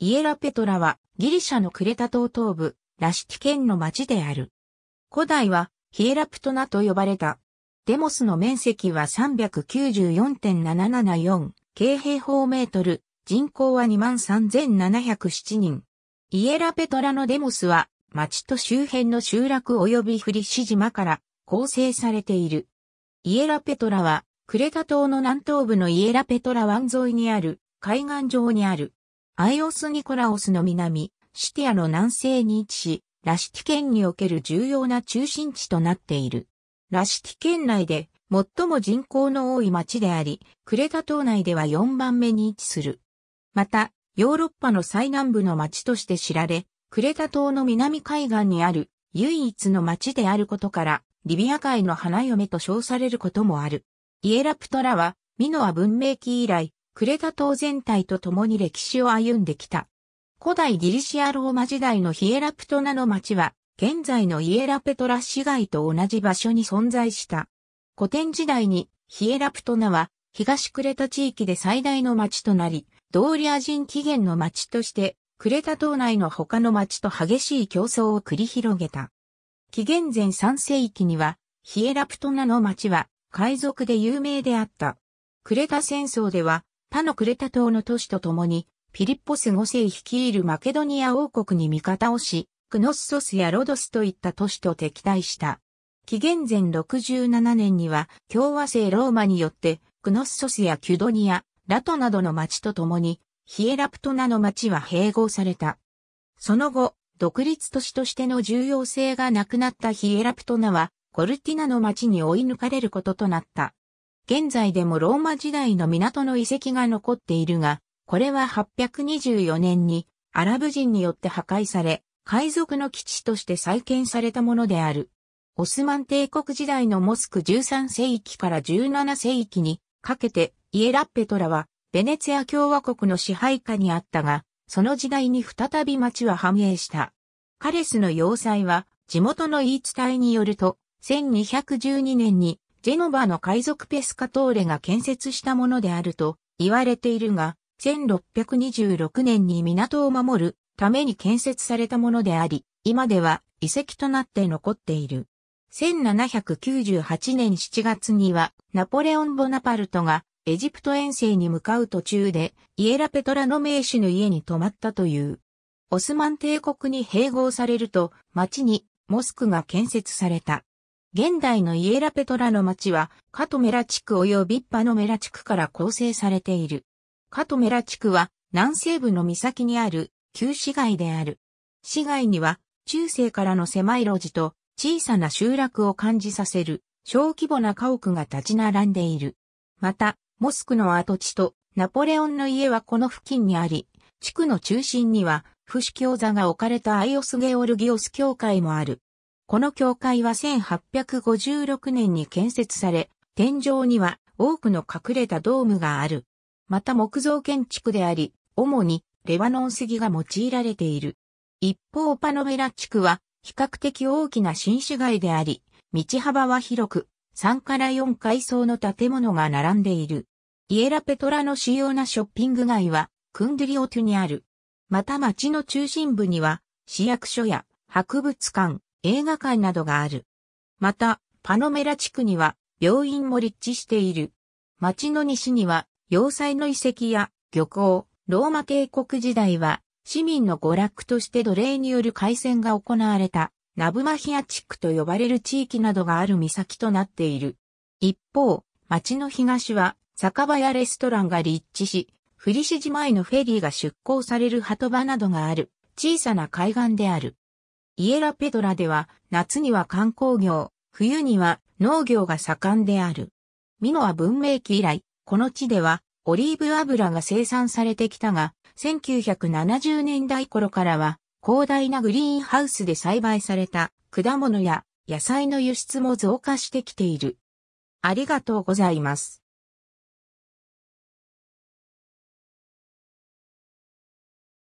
イエラペトラはギリシャのクレタ島東部、ラシティ県の町である。古代はヒエラプトナと呼ばれた。デモスの面積は394.774京平方メートル、人口は23,707人。イエラペトラのデモスは町と周辺の集落及びフリシ島から構成されている。イエラペトラはクレタ島の南東部のイエラペトラ湾沿いにある海岸上にある。アイオスニコラオスの南、シティアの南西に位置し、ラシティ県における重要な中心地となっている。ラシティ県内で最も人口の多い町であり、クレタ島内では4番目に位置する。また、ヨーロッパの最南部の町として知られ、クレタ島の南海岸にある唯一の町であることから、リビア海の花嫁と称されることもある。イエラプトラは、ミノア文明期以来、クレタ島全体と共に歴史を歩んできた。古代ギリシアローマ時代のヒエラプトナの町は、現在のイエラペトラ市街と同じ場所に存在した。古典時代にヒエラプトナは東クレタ地域で最大の町となり、ドーリア人起源の町としてクレタ島内の他の町と激しい競争を繰り広げた。紀元前3世紀にはヒエラプトナの町は海賊で有名であった。クレタ戦争では他のクレタ島の都市と共に、ピリッポス5世率いるマケドニア王国に味方をし、クノッソスやロドスといった都市と敵対した。紀元前67年には共和制ローマによってクノッソスやキュドニア、ラトなどの町と共にヒエラプトナの町は併合された。その後、独立都市としての重要性がなくなったヒエラプトナはコルティナの町に追い抜かれることとなった。現在でもローマ時代の港の遺跡が残っているが、これは824年にアラブ人によって破壊され、海賊の基地として再建されたものである。オスマン帝国時代のモスク13世紀から17世紀にかけてイエラッペトラはベネツィア共和国の支配下にあったが、その時代に再び町は繁栄した。カレスの要塞は地元の言い伝えによると、1212年にジェノバの海賊ペスカトーレが建設したものであると言われているが、1626年に港を守るために建設されたものであり、今では遺跡となって残っている。1798年7月にはナポレオン・ボナパルトがエジプト遠征に向かう途中でイエラペトラの名手の家に泊まったという。オスマン帝国に併合されると街にモスクが建設された。現代のイエラペトラの町は、カトメラ地区及びパノメラ地区から構成されている。カトメラ地区は、南西部の岬にある旧市街である。市街には、中世からの狭い路地と小さな集落を感じさせる小規模な家屋が立ち並んでいる。また、モスクの跡地とナポレオンの家はこの付近にあり、地区の中心には、不死教座が置かれたアイオスゲオルギオス教会もある。この教会は1856年に建設され、天井には多くの隠れたドームがある。また木造建築であり、主にレバノン杉が用いられている。一方パノメラ地区は比較的大きな新市街であり、道幅は広く、3から4階層の建物が並んでいる。イエラペトラの主要なショッピング街は、クンドリオトゥにある。また町の中心部には、市役所や博物館、映画館などがある。また、パノメラ地区には病院も立地している。町の西には要塞の遺跡や漁港、ローマ帝国時代は市民の娯楽として奴隷による海戦が行われたナブマヒア地区と呼ばれる地域などがある岬となっている。一方、町の東は酒場やレストランが立地し、フリシジ前のフェリーが出港される波止場などがある小さな海岸である。イエラペドラでは夏には観光業、冬には農業が盛んである。ミノア文明期以来、この地ではオリーブ油が生産されてきたが、1970年代頃からは広大なグリーンハウスで栽培された果物や野菜の輸出も増加してきている。ありがとうございます。